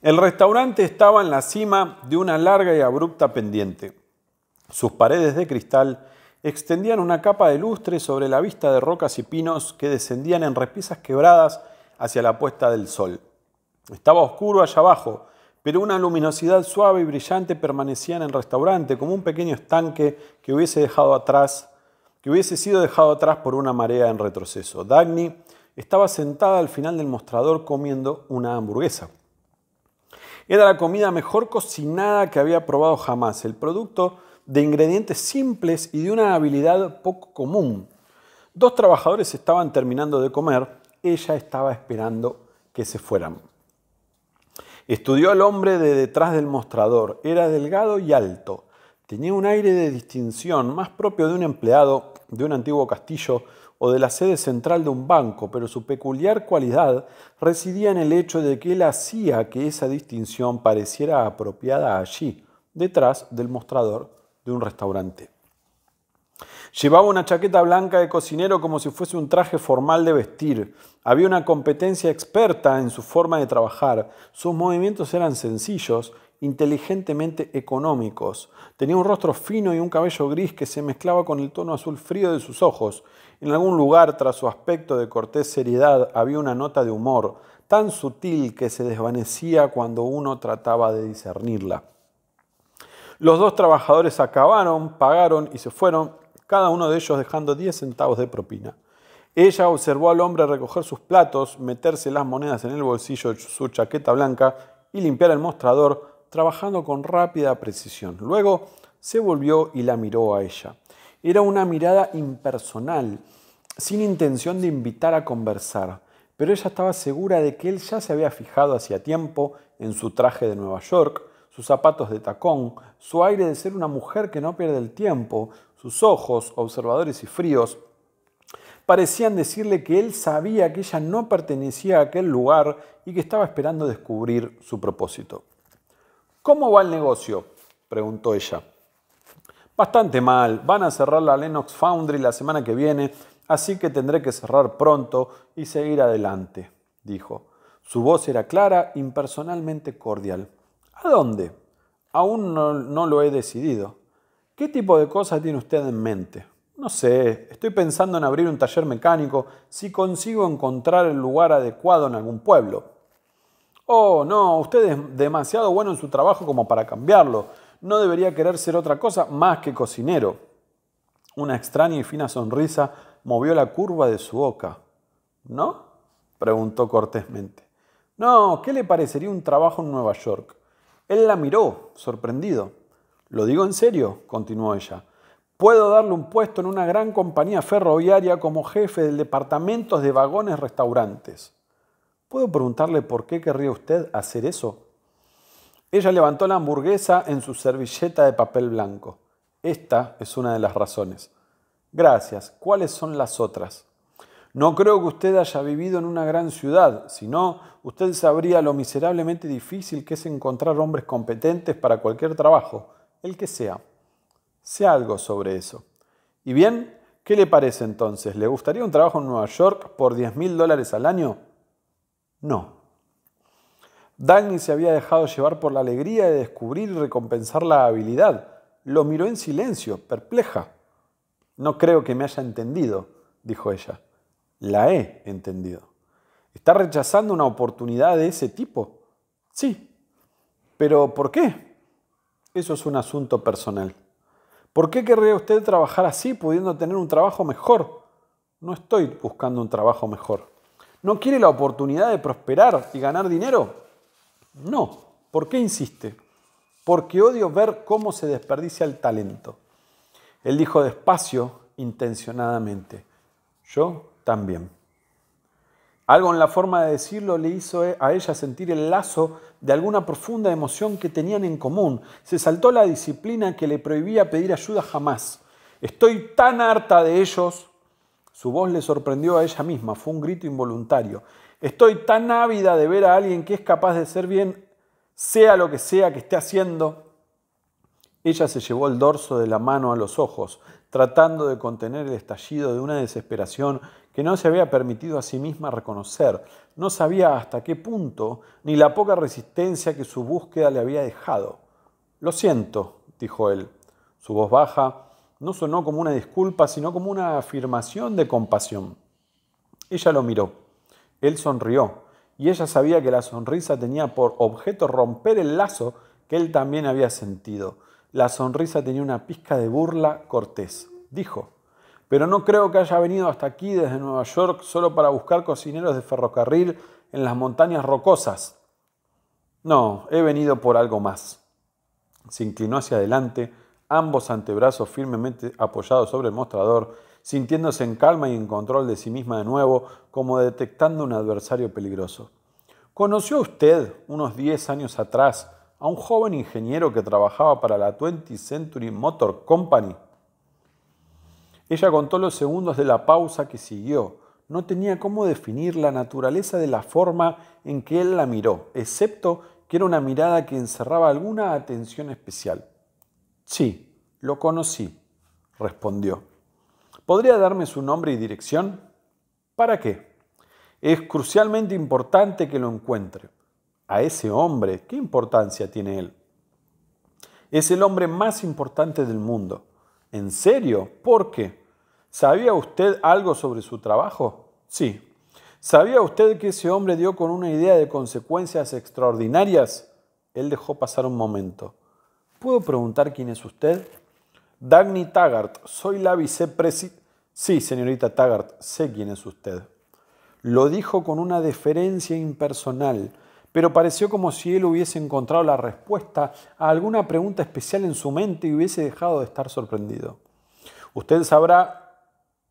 El restaurante estaba en la cima de una larga y abrupta pendiente. Sus paredes de cristal extendían una capa de lustre sobre la vista de rocas y pinos que descendían en repisas quebradas hacia la puesta del sol. Estaba oscuro allá abajo, pero una luminosidad suave y brillante permanecía en el restaurante, como un pequeño estanque que hubiese dejado atrás, que hubiese sido dejado atrás por una marea en retroceso. Dagny estaba sentada al final del mostrador comiendo una hamburguesa. Era la comida mejor cocinada que había probado jamás, el producto de ingredientes simples y de una habilidad poco común. Dos trabajadores estaban terminando de comer, ella estaba esperando que se fueran. Estudió al hombre de detrás del mostrador, era delgado y alto, tenía un aire de distinción más propio de un empleado de un antiguo castillo o de la sede central de un banco, pero su peculiar cualidad residía en el hecho de que él hacía que esa distinción pareciera apropiada allí, detrás del mostrador de un restaurante. Llevaba una chaqueta blanca de cocinero como si fuese un traje formal de vestir. Había una competencia experta en su forma de trabajar. Sus movimientos eran sencillos inteligentemente económicos. Tenía un rostro fino y un cabello gris que se mezclaba con el tono azul frío de sus ojos. En algún lugar, tras su aspecto de cortés seriedad, había una nota de humor, tan sutil que se desvanecía cuando uno trataba de discernirla. Los dos trabajadores acabaron, pagaron y se fueron, cada uno de ellos dejando 10 centavos de propina. Ella observó al hombre recoger sus platos, meterse las monedas en el bolsillo de su chaqueta blanca y limpiar el mostrador trabajando con rápida precisión. Luego se volvió y la miró a ella. Era una mirada impersonal, sin intención de invitar a conversar, pero ella estaba segura de que él ya se había fijado hacía tiempo en su traje de Nueva York, sus zapatos de tacón, su aire de ser una mujer que no pierde el tiempo, sus ojos, observadores y fríos, parecían decirle que él sabía que ella no pertenecía a aquel lugar y que estaba esperando descubrir su propósito. ¿Cómo va el negocio? preguntó ella. Bastante mal, van a cerrar la Lennox Foundry la semana que viene, así que tendré que cerrar pronto y seguir adelante, dijo. Su voz era clara, impersonalmente cordial. ¿A dónde? Aún no, no lo he decidido. ¿Qué tipo de cosas tiene usted en mente? No sé, estoy pensando en abrir un taller mecánico si consigo encontrar el lugar adecuado en algún pueblo. Oh, no, usted es demasiado bueno en su trabajo como para cambiarlo. No debería querer ser otra cosa más que cocinero. Una extraña y fina sonrisa movió la curva de su boca. ¿No? preguntó cortésmente. No, ¿qué le parecería un trabajo en Nueva York? Él la miró, sorprendido. Lo digo en serio, continuó ella. Puedo darle un puesto en una gran compañía ferroviaria como jefe del departamento de vagones restaurantes. ¿Puedo preguntarle por qué querría usted hacer eso? Ella levantó la hamburguesa en su servilleta de papel blanco. Esta es una de las razones. Gracias. ¿Cuáles son las otras? No creo que usted haya vivido en una gran ciudad, sino usted sabría lo miserablemente difícil que es encontrar hombres competentes para cualquier trabajo, el que sea. Sé algo sobre eso. ¿Y bien? ¿Qué le parece entonces? ¿Le gustaría un trabajo en Nueva York por 10 mil dólares al año? No. Dagny se había dejado llevar por la alegría de descubrir y recompensar la habilidad. Lo miró en silencio, perpleja. No creo que me haya entendido, dijo ella. La he entendido. ¿Está rechazando una oportunidad de ese tipo? Sí. ¿Pero por qué? Eso es un asunto personal. ¿Por qué querría usted trabajar así pudiendo tener un trabajo mejor? No estoy buscando un trabajo mejor. ¿No quiere la oportunidad de prosperar y ganar dinero? No. ¿Por qué insiste? Porque odio ver cómo se desperdicia el talento. Él dijo despacio, intencionadamente. Yo también. Algo en la forma de decirlo le hizo a ella sentir el lazo de alguna profunda emoción que tenían en común. Se saltó la disciplina que le prohibía pedir ayuda jamás. Estoy tan harta de ellos, su voz le sorprendió a ella misma, fue un grito involuntario. Estoy tan ávida de ver a alguien que es capaz de ser bien, sea lo que sea que esté haciendo. Ella se llevó el dorso de la mano a los ojos, tratando de contener el estallido de una desesperación que no se había permitido a sí misma reconocer. No sabía hasta qué punto, ni la poca resistencia que su búsqueda le había dejado. Lo siento, dijo él. Su voz baja no sonó como una disculpa, sino como una afirmación de compasión. Ella lo miró, él sonrió, y ella sabía que la sonrisa tenía por objeto romper el lazo que él también había sentido. La sonrisa tenía una pizca de burla cortés. Dijo, pero no creo que haya venido hasta aquí desde Nueva York solo para buscar cocineros de ferrocarril en las montañas rocosas. No, he venido por algo más. Se inclinó hacia adelante, ambos antebrazos firmemente apoyados sobre el mostrador, sintiéndose en calma y en control de sí misma de nuevo, como detectando un adversario peligroso. ¿Conoció usted, unos 10 años atrás, a un joven ingeniero que trabajaba para la 20th Century Motor Company? Ella contó los segundos de la pausa que siguió. No tenía cómo definir la naturaleza de la forma en que él la miró, excepto que era una mirada que encerraba alguna atención especial. Sí, lo conocí, respondió. ¿Podría darme su nombre y dirección? ¿Para qué? Es crucialmente importante que lo encuentre. A ese hombre, ¿qué importancia tiene él? Es el hombre más importante del mundo. ¿En serio? ¿Por qué? ¿Sabía usted algo sobre su trabajo? Sí. ¿Sabía usted que ese hombre dio con una idea de consecuencias extraordinarias? Él dejó pasar un momento. ¿Puedo preguntar quién es usted? Dagny Taggart, soy la vicepresidenta. Sí, señorita Taggart, sé quién es usted. Lo dijo con una deferencia impersonal, pero pareció como si él hubiese encontrado la respuesta a alguna pregunta especial en su mente y hubiese dejado de estar sorprendido. Usted sabrá,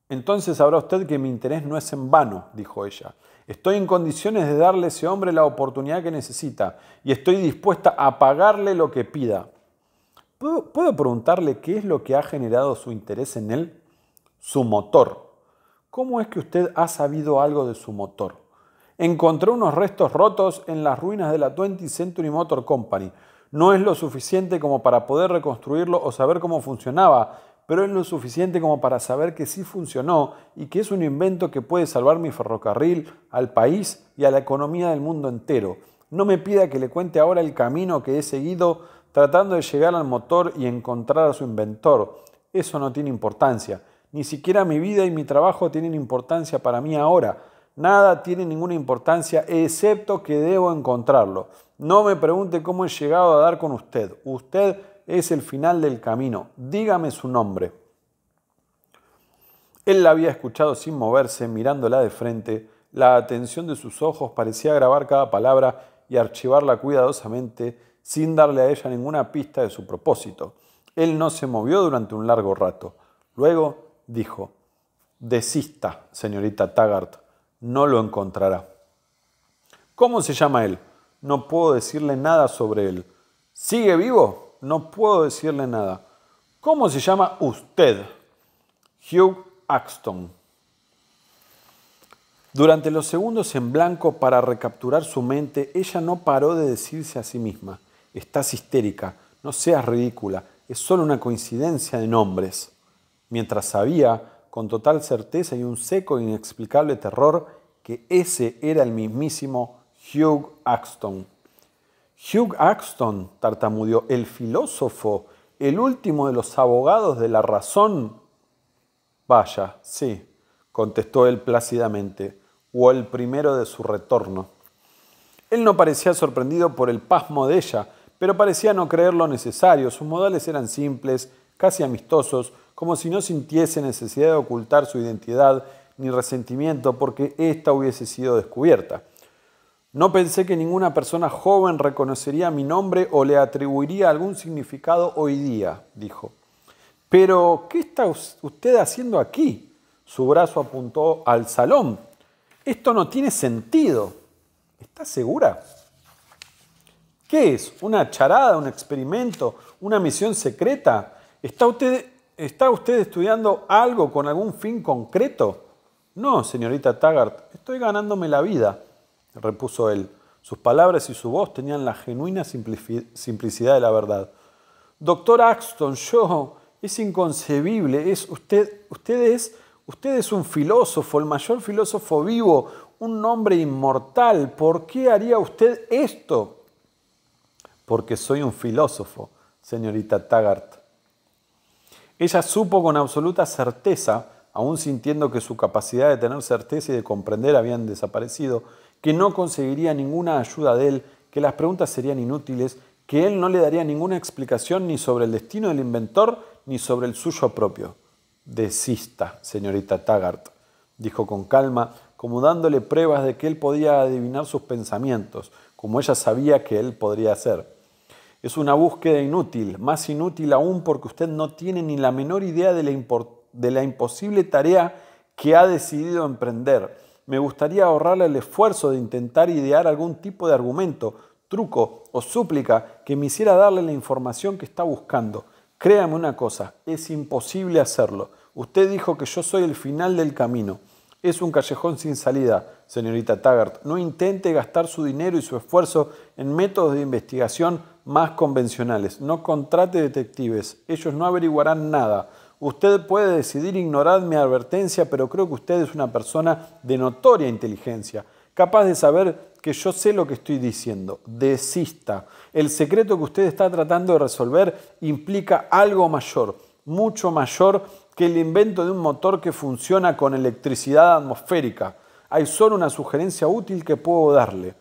entonces sabrá usted que mi interés no es en vano, dijo ella. Estoy en condiciones de darle a ese hombre la oportunidad que necesita y estoy dispuesta a pagarle lo que pida. ¿Puedo, preguntarle qué es lo que ha generado su interés en él? Su motor. ¿Cómo es que usted ha sabido algo de su motor? Encontré unos restos rotos en las ruinas de la 20 Century Motor Company. No es lo suficiente como para poder reconstruirlo o saber cómo funcionaba, pero es lo suficiente como para saber que sí funcionó y que es un invento que puede salvar mi ferrocarril, al país y a la economía del mundo entero. No me pida que le cuente ahora el camino que he seguido tratando de llegar al motor y encontrar a su inventor. Eso no tiene importancia. Ni siquiera mi vida y mi trabajo tienen importancia para mí ahora. Nada tiene ninguna importancia excepto que debo encontrarlo. No me pregunte cómo he llegado a dar con usted. Usted es el final del camino. Dígame su nombre. Él la había escuchado sin moverse, mirándola de frente. La atención de sus ojos parecía grabar cada palabra y archivarla cuidadosamente sin darle a ella ninguna pista de su propósito. Él no se movió durante un largo rato. Luego dijo, Desista, señorita Taggart, no lo encontrará. ¿Cómo se llama él? No puedo decirle nada sobre él. ¿Sigue vivo? No puedo decirle nada. ¿Cómo se llama usted? Hugh Axton. Durante los segundos en blanco para recapturar su mente, ella no paró de decirse a sí misma, estás histérica, no seas ridícula, es solo una coincidencia de nombres. Mientras sabía con total certeza y un seco e inexplicable terror que ese era el mismísimo Hugh Axton. Hugh Axton, tartamudeó, el filósofo, el último de los abogados de la razón. Vaya, sí, contestó él plácidamente, o el primero de su retorno. Él no parecía sorprendido por el pasmo de ella, pero parecía no creer lo necesario. Sus modales eran simples, casi amistosos, como si no sintiese necesidad de ocultar su identidad ni resentimiento porque ésta hubiese sido descubierta. No pensé que ninguna persona joven reconocería mi nombre o le atribuiría algún significado hoy día, dijo. Pero, ¿qué está usted haciendo aquí? Su brazo apuntó al salón. Esto no tiene sentido. ¿Estás segura? ¿Qué es? ¿Una charada, un experimento, una misión secreta? ¿Está usted, ¿Está usted estudiando algo con algún fin concreto? No, señorita Taggart, estoy ganándome la vida, repuso él. Sus palabras y su voz tenían la genuina simplicidad de la verdad. Doctor Axton, yo, es inconcebible, es usted, usted es, usted es un filósofo, el mayor filósofo vivo, un hombre inmortal. ¿Por qué haría usted esto? porque soy un filósofo, señorita Taggart. Ella supo con absoluta certeza, aún sintiendo que su capacidad de tener certeza y de comprender habían desaparecido, que no conseguiría ninguna ayuda de él, que las preguntas serían inútiles, que él no le daría ninguna explicación ni sobre el destino del inventor ni sobre el suyo propio. Desista, señorita Taggart, dijo con calma, como dándole pruebas de que él podía adivinar sus pensamientos, como ella sabía que él podría hacer. Es una búsqueda inútil, más inútil aún porque usted no tiene ni la menor idea de la, de la imposible tarea que ha decidido emprender. Me gustaría ahorrarle el esfuerzo de intentar idear algún tipo de argumento, truco o súplica que me hiciera darle la información que está buscando. Créame una cosa, es imposible hacerlo. Usted dijo que yo soy el final del camino. Es un callejón sin salida, señorita Taggart. No intente gastar su dinero y su esfuerzo en métodos de investigación más convencionales. No contrate detectives, ellos no averiguarán nada. Usted puede decidir ignorar mi advertencia, pero creo que usted es una persona de notoria inteligencia, capaz de saber que yo sé lo que estoy diciendo. Desista. El secreto que usted está tratando de resolver implica algo mayor, mucho mayor que el invento de un motor que funciona con electricidad atmosférica. Hay solo una sugerencia útil que puedo darle.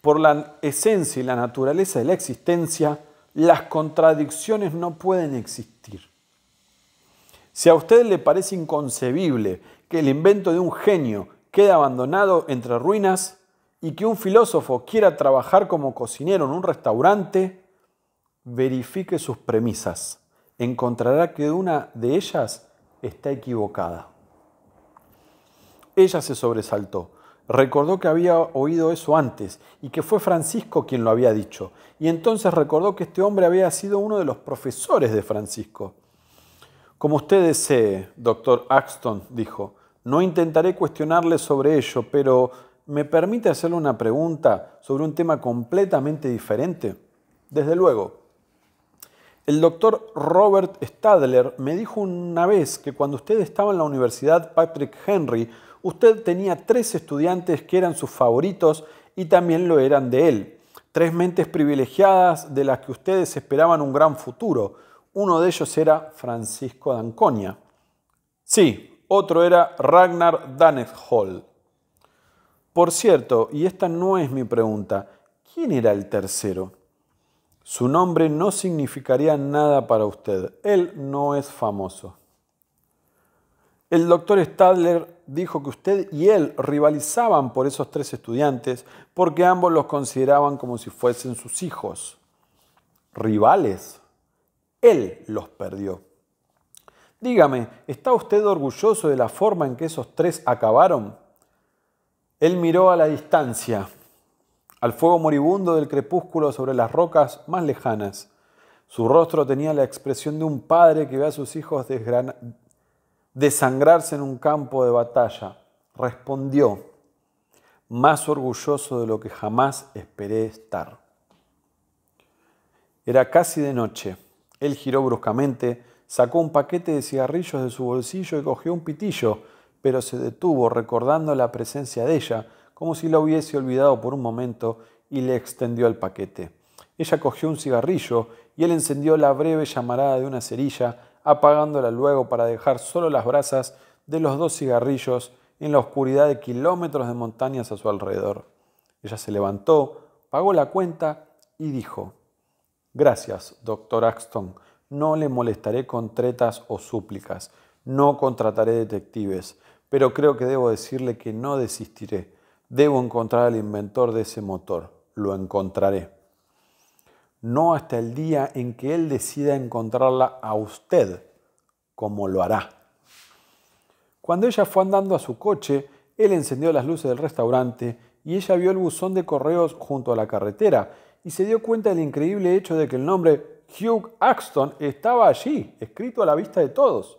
Por la esencia y la naturaleza de la existencia, las contradicciones no pueden existir. Si a usted le parece inconcebible que el invento de un genio quede abandonado entre ruinas y que un filósofo quiera trabajar como cocinero en un restaurante, verifique sus premisas. Encontrará que una de ellas está equivocada. Ella se sobresaltó. Recordó que había oído eso antes y que fue Francisco quien lo había dicho. Y entonces recordó que este hombre había sido uno de los profesores de Francisco. Como usted desee, doctor Axton, dijo, no intentaré cuestionarle sobre ello, pero ¿me permite hacerle una pregunta sobre un tema completamente diferente? Desde luego. El doctor Robert Stadler me dijo una vez que cuando usted estaba en la universidad, Patrick Henry usted tenía tres estudiantes que eran sus favoritos y también lo eran de él. Tres mentes privilegiadas de las que ustedes esperaban un gran futuro. Uno de ellos era Francisco Danconia. Sí, otro era Ragnar Hall. Por cierto, y esta no es mi pregunta, ¿quién era el tercero? Su nombre no significaría nada para usted. Él no es famoso. El doctor Stadler dijo que usted y él rivalizaban por esos tres estudiantes porque ambos los consideraban como si fuesen sus hijos. ¿Rivales? Él los perdió. Dígame, ¿está usted orgulloso de la forma en que esos tres acabaron? Él miró a la distancia, al fuego moribundo del crepúsculo sobre las rocas más lejanas. Su rostro tenía la expresión de un padre que ve a sus hijos desgranados desangrarse en un campo de batalla, respondió, más orgulloso de lo que jamás esperé estar. Era casi de noche. Él giró bruscamente, sacó un paquete de cigarrillos de su bolsillo y cogió un pitillo, pero se detuvo recordando la presencia de ella, como si la hubiese olvidado por un momento, y le extendió el paquete. Ella cogió un cigarrillo y él encendió la breve llamarada de una cerilla apagándola luego para dejar solo las brasas de los dos cigarrillos en la oscuridad de kilómetros de montañas a su alrededor. Ella se levantó, pagó la cuenta y dijo, Gracias, doctor Axton, no le molestaré con tretas o súplicas, no contrataré detectives, pero creo que debo decirle que no desistiré. Debo encontrar al inventor de ese motor. Lo encontraré no hasta el día en que Él decida encontrarla a usted, como lo hará. Cuando ella fue andando a su coche, él encendió las luces del restaurante y ella vio el buzón de correos junto a la carretera y se dio cuenta del increíble hecho de que el nombre Hugh Axton estaba allí, escrito a la vista de todos.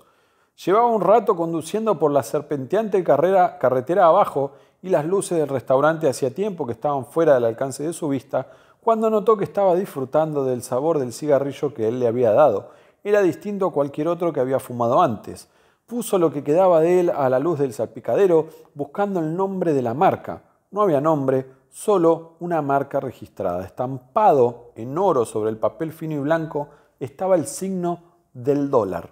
Llevaba un rato conduciendo por la serpenteante carretera abajo y las luces del restaurante hacía tiempo que estaban fuera del alcance de su vista, cuando notó que estaba disfrutando del sabor del cigarrillo que él le había dado. Era distinto a cualquier otro que había fumado antes. Puso lo que quedaba de él a la luz del salpicadero, buscando el nombre de la marca. No había nombre, solo una marca registrada. Estampado en oro sobre el papel fino y blanco estaba el signo del dólar.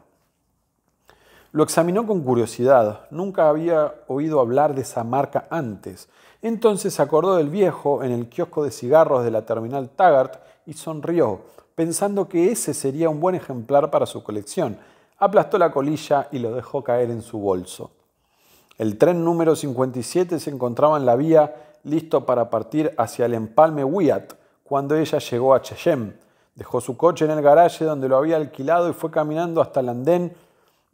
Lo examinó con curiosidad. Nunca había oído hablar de esa marca antes. Entonces acordó del viejo en el kiosco de cigarros de la terminal Taggart y sonrió, pensando que ese sería un buen ejemplar para su colección. Aplastó la colilla y lo dejó caer en su bolso. El tren número 57 se encontraba en la vía, listo para partir hacia el empalme Wyatt, cuando ella llegó a Cheyenne. Dejó su coche en el garaje donde lo había alquilado y fue caminando hasta el andén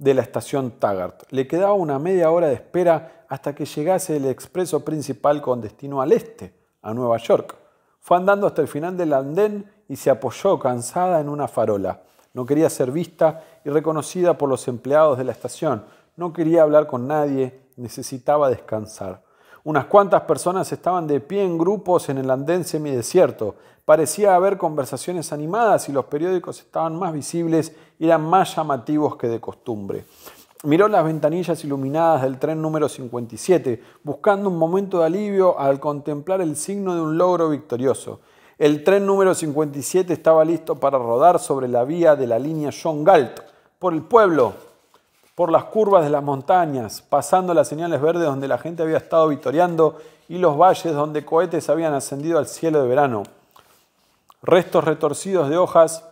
de la estación Taggart. Le quedaba una media hora de espera hasta que llegase el expreso principal con destino al este, a Nueva York. Fue andando hasta el final del andén y se apoyó cansada en una farola. No quería ser vista y reconocida por los empleados de la estación. No quería hablar con nadie, necesitaba descansar. Unas cuantas personas estaban de pie en grupos en el andén semidesierto. Parecía haber conversaciones animadas y los periódicos estaban más visibles eran más llamativos que de costumbre. Miró las ventanillas iluminadas del tren número 57, buscando un momento de alivio al contemplar el signo de un logro victorioso. El tren número 57 estaba listo para rodar sobre la vía de la línea John Galt, por el pueblo, por las curvas de las montañas, pasando las señales verdes donde la gente había estado victoriando y los valles donde cohetes habían ascendido al cielo de verano. Restos retorcidos de hojas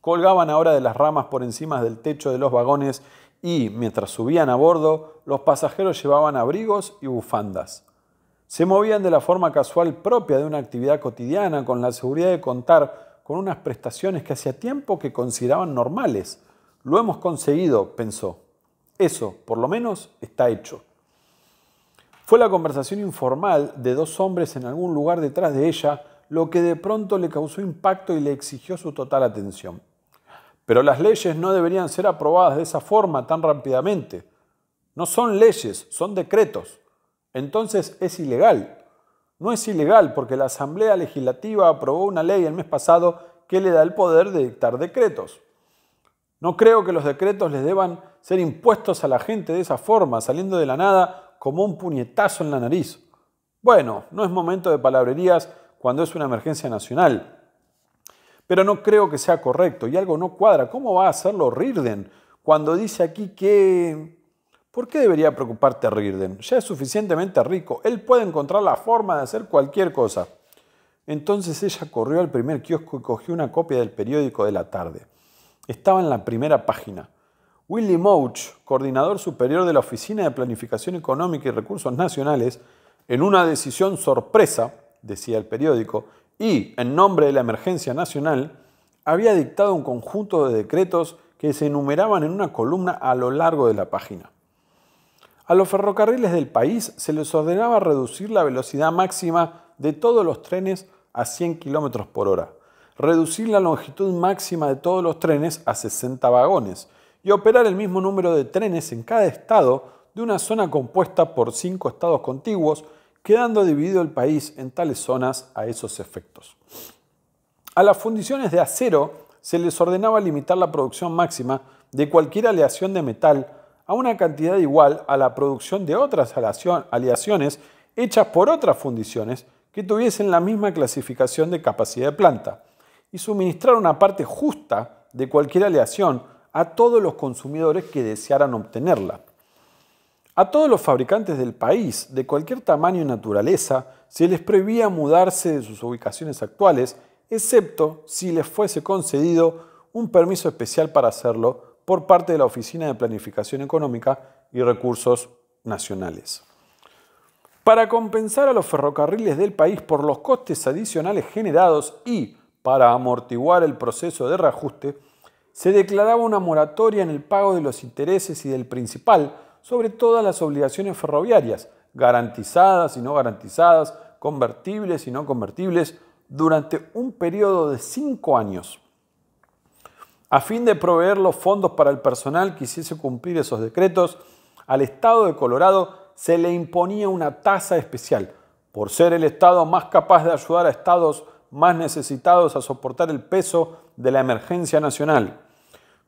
Colgaban ahora de las ramas por encima del techo de los vagones y, mientras subían a bordo, los pasajeros llevaban abrigos y bufandas. Se movían de la forma casual propia de una actividad cotidiana con la seguridad de contar con unas prestaciones que hacía tiempo que consideraban normales. Lo hemos conseguido, pensó. Eso, por lo menos, está hecho. Fue la conversación informal de dos hombres en algún lugar detrás de ella lo que de pronto le causó impacto y le exigió su total atención. Pero las leyes no deberían ser aprobadas de esa forma tan rápidamente. No son leyes, son decretos. Entonces es ilegal. No es ilegal porque la Asamblea Legislativa aprobó una ley el mes pasado que le da el poder de dictar decretos. No creo que los decretos les deban ser impuestos a la gente de esa forma, saliendo de la nada como un puñetazo en la nariz. Bueno, no es momento de palabrerías cuando es una emergencia nacional. Pero no creo que sea correcto y algo no cuadra. ¿Cómo va a hacerlo Rirden cuando dice aquí que... ¿Por qué debería preocuparte Rirden? Ya es suficientemente rico. Él puede encontrar la forma de hacer cualquier cosa. Entonces ella corrió al primer kiosco y cogió una copia del periódico de la tarde. Estaba en la primera página. Willy Mouch, coordinador superior de la Oficina de Planificación Económica y Recursos Nacionales, en una decisión sorpresa, decía el periódico, y, en nombre de la emergencia nacional, había dictado un conjunto de decretos que se enumeraban en una columna a lo largo de la página. A los ferrocarriles del país se les ordenaba reducir la velocidad máxima de todos los trenes a 100 km por hora, reducir la longitud máxima de todos los trenes a 60 vagones y operar el mismo número de trenes en cada estado de una zona compuesta por cinco estados contiguos quedando dividido el país en tales zonas a esos efectos. A las fundiciones de acero se les ordenaba limitar la producción máxima de cualquier aleación de metal a una cantidad igual a la producción de otras aleaciones hechas por otras fundiciones que tuviesen la misma clasificación de capacidad de planta y suministrar una parte justa de cualquier aleación a todos los consumidores que desearan obtenerla. A todos los fabricantes del país, de cualquier tamaño y naturaleza, se les prohibía mudarse de sus ubicaciones actuales, excepto si les fuese concedido un permiso especial para hacerlo por parte de la Oficina de Planificación Económica y Recursos Nacionales. Para compensar a los ferrocarriles del país por los costes adicionales generados y para amortiguar el proceso de reajuste, se declaraba una moratoria en el pago de los intereses y del principal sobre todas las obligaciones ferroviarias, garantizadas y no garantizadas, convertibles y no convertibles, durante un periodo de cinco años, a fin de proveer los fondos para el personal que hiciese cumplir esos decretos, al Estado de Colorado se le imponía una tasa especial, por ser el Estado más capaz de ayudar a estados más necesitados a soportar el peso de la emergencia nacional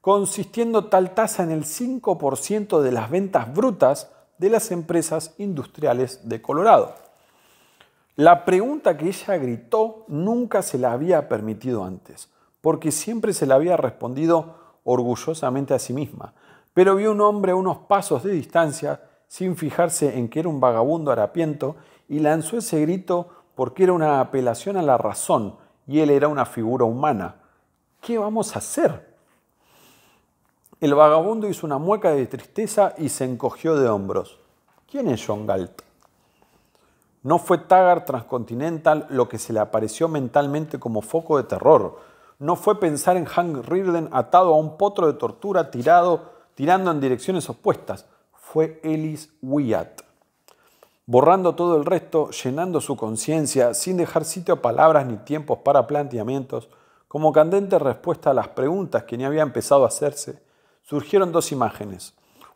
consistiendo tal tasa en el 5% de las ventas brutas de las empresas industriales de Colorado. La pregunta que ella gritó nunca se la había permitido antes, porque siempre se la había respondido orgullosamente a sí misma, pero vio un hombre a unos pasos de distancia sin fijarse en que era un vagabundo harapiento y lanzó ese grito porque era una apelación a la razón y él era una figura humana. ¿Qué vamos a hacer? El vagabundo hizo una mueca de tristeza y se encogió de hombros. ¿Quién es John Galt? No fue Taggart Transcontinental lo que se le apareció mentalmente como foco de terror. No fue pensar en Hank Rirden atado a un potro de tortura tirado, tirando en direcciones opuestas. Fue Ellis Wyatt. Borrando todo el resto, llenando su conciencia, sin dejar sitio a palabras ni tiempos para planteamientos, como candente respuesta a las preguntas que ni había empezado a hacerse, surgieron dos imágenes.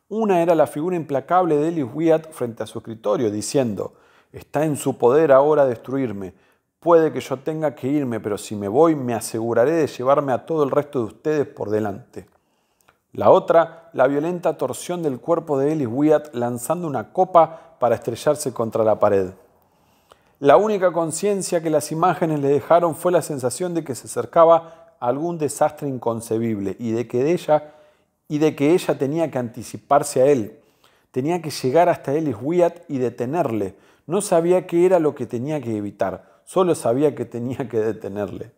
Una era la figura implacable de Ellis Wyatt frente a su escritorio, diciendo, está en su poder ahora destruirme. Puede que yo tenga que irme, pero si me voy me aseguraré de llevarme a todo el resto de ustedes por delante. La otra, la violenta torsión del cuerpo de Ellis Wyatt lanzando una copa para estrellarse contra la pared. La única conciencia que las imágenes le dejaron fue la sensación de que se acercaba a algún desastre inconcebible y de que de ella y de que ella tenía que anticiparse a él. Tenía que llegar hasta él Wyatt y detenerle. No sabía qué era lo que tenía que evitar, solo sabía que tenía que detenerle.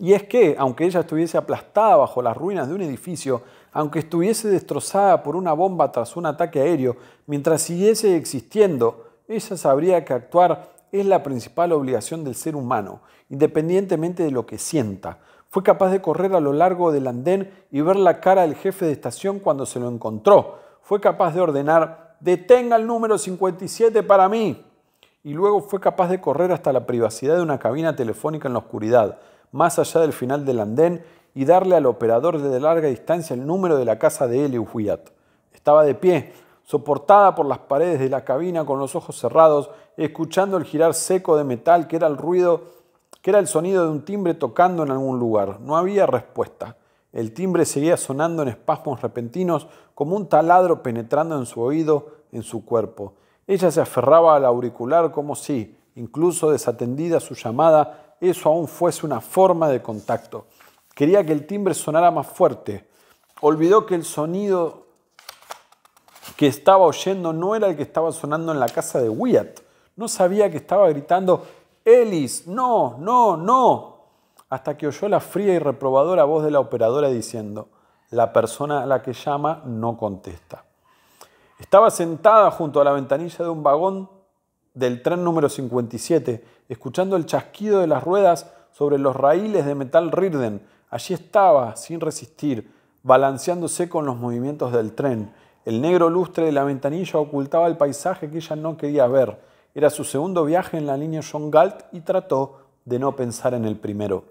Y es que, aunque ella estuviese aplastada bajo las ruinas de un edificio, aunque estuviese destrozada por una bomba tras un ataque aéreo, mientras siguiese existiendo, ella sabría que actuar es la principal obligación del ser humano, independientemente de lo que sienta, fue capaz de correr a lo largo del andén y ver la cara del jefe de estación cuando se lo encontró. Fue capaz de ordenar, detenga el número 57 para mí. Y luego fue capaz de correr hasta la privacidad de una cabina telefónica en la oscuridad, más allá del final del andén, y darle al operador desde larga distancia el número de la casa de Eli Wyatt. Estaba de pie, soportada por las paredes de la cabina con los ojos cerrados, escuchando el girar seco de metal que era el ruido que era el sonido de un timbre tocando en algún lugar. No había respuesta. El timbre seguía sonando en espasmos repentinos, como un taladro penetrando en su oído, en su cuerpo. Ella se aferraba al auricular como si, incluso desatendida su llamada, eso aún fuese una forma de contacto. Quería que el timbre sonara más fuerte. Olvidó que el sonido que estaba oyendo no era el que estaba sonando en la casa de Wyatt. No sabía que estaba gritando Elis, no, no, no. Hasta que oyó la fría y reprobadora voz de la operadora diciendo, la persona a la que llama no contesta. Estaba sentada junto a la ventanilla de un vagón del tren número 57, escuchando el chasquido de las ruedas sobre los raíles de metal Rirden. Allí estaba, sin resistir, balanceándose con los movimientos del tren. El negro lustre de la ventanilla ocultaba el paisaje que ella no quería ver era su segundo viaje en la línea John Galt y trató de no pensar en el primero.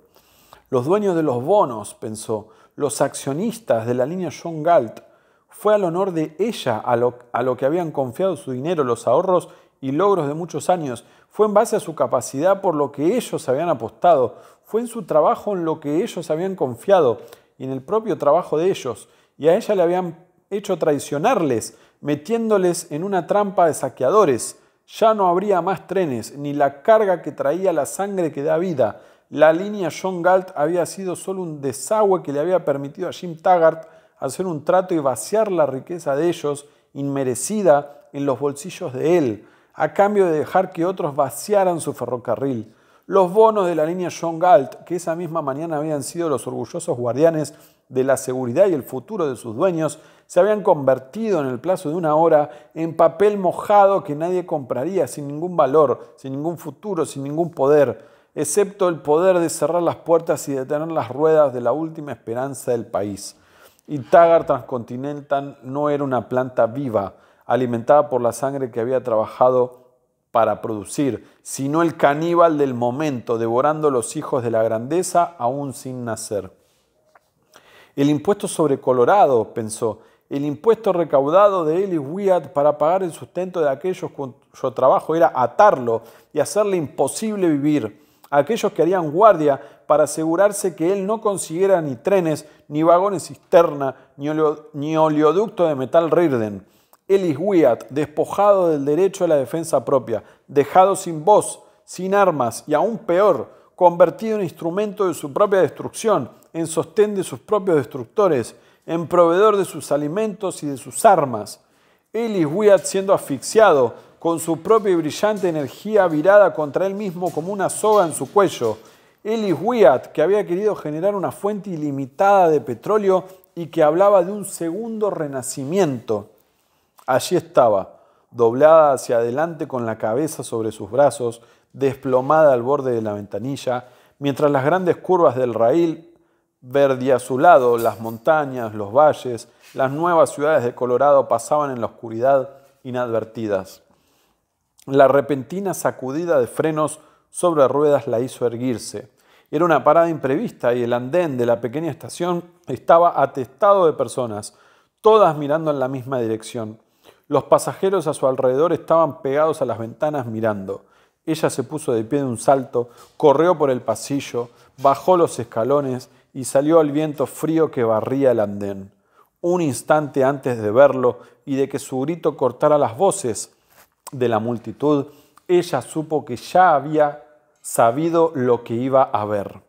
Los dueños de los bonos, pensó, los accionistas de la línea John Galt, fue al honor de ella a lo, que habían confiado su dinero, los ahorros y logros de muchos años, fue en base a su capacidad por lo que ellos habían apostado, fue en su trabajo en lo que ellos habían confiado y en el propio trabajo de ellos, y a ella le habían hecho traicionarles, metiéndoles en una trampa de saqueadores. Ya no habría más trenes, ni la carga que traía la sangre que da vida. La línea John Galt había sido solo un desagüe que le había permitido a Jim Taggart hacer un trato y vaciar la riqueza de ellos, inmerecida, en los bolsillos de él, a cambio de dejar que otros vaciaran su ferrocarril. Los bonos de la línea John Galt, que esa misma mañana habían sido los orgullosos guardianes de la seguridad y el futuro de sus dueños, se habían convertido en el plazo de una hora en papel mojado que nadie compraría, sin ningún valor, sin ningún futuro, sin ningún poder, excepto el poder de cerrar las puertas y detener las ruedas de la última esperanza del país. Y Tagar Transcontinental no era una planta viva, alimentada por la sangre que había trabajado para producir, sino el caníbal del momento, devorando los hijos de la grandeza aún sin nacer. El impuesto sobre Colorado, pensó, el impuesto recaudado de Ellis Wyatt para pagar el sustento de aquellos cuyo trabajo era atarlo y hacerle imposible vivir, aquellos que harían guardia para asegurarse que él no consiguiera ni trenes, ni vagones cisterna, ni, oleoducto de metal Rirden Elis despojado del derecho a la defensa propia, dejado sin voz, sin armas y aún peor, convertido en instrumento de su propia destrucción, en sostén de sus propios destructores, en proveedor de sus alimentos y de sus armas. Elis siendo asfixiado, con su propia y brillante energía virada contra él mismo como una soga en su cuello. Elis que había querido generar una fuente ilimitada de petróleo y que hablaba de un segundo renacimiento. Allí estaba, doblada hacia adelante con la cabeza sobre sus brazos, desplomada al borde de la ventanilla, mientras las grandes curvas del raíl azulado, las montañas, los valles, las nuevas ciudades de Colorado pasaban en la oscuridad inadvertidas. La repentina sacudida de frenos sobre ruedas la hizo erguirse. Era una parada imprevista y el andén de la pequeña estación estaba atestado de personas, todas mirando en la misma dirección. Los pasajeros a su alrededor estaban pegados a las ventanas mirando. Ella se puso de pie de un salto, corrió por el pasillo, bajó los escalones y salió al viento frío que barría el andén. Un instante antes de verlo y de que su grito cortara las voces de la multitud, ella supo que ya había sabido lo que iba a ver.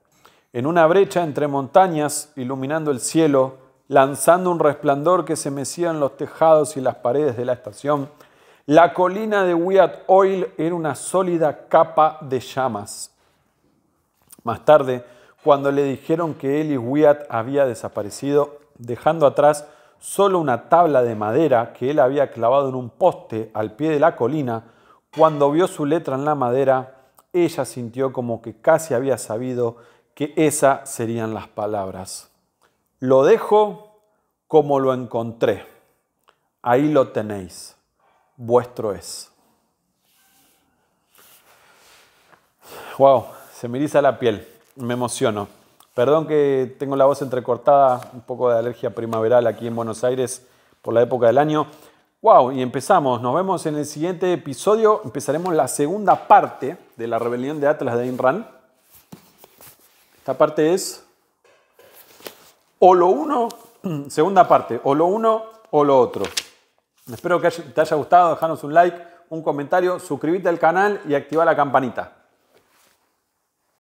En una brecha entre montañas, iluminando el cielo, lanzando un resplandor que se mecía en los tejados y las paredes de la estación. La colina de Wyatt Oil era una sólida capa de llamas. Más tarde, cuando le dijeron que Ellis Wyatt había desaparecido, dejando atrás solo una tabla de madera que él había clavado en un poste al pie de la colina, cuando vio su letra en la madera, ella sintió como que casi había sabido que esas serían las palabras. Lo dejo como lo encontré. Ahí lo tenéis. Vuestro es. Wow, se me eriza la piel. Me emociono. Perdón que tengo la voz entrecortada, un poco de alergia primaveral aquí en Buenos Aires por la época del año. Wow, y empezamos. Nos vemos en el siguiente episodio. Empezaremos la segunda parte de la rebelión de Atlas de Imran. Esta parte es o lo uno, segunda parte, o lo uno o lo otro. Espero que te haya gustado, dejanos un like, un comentario, suscríbete al canal y activa la campanita.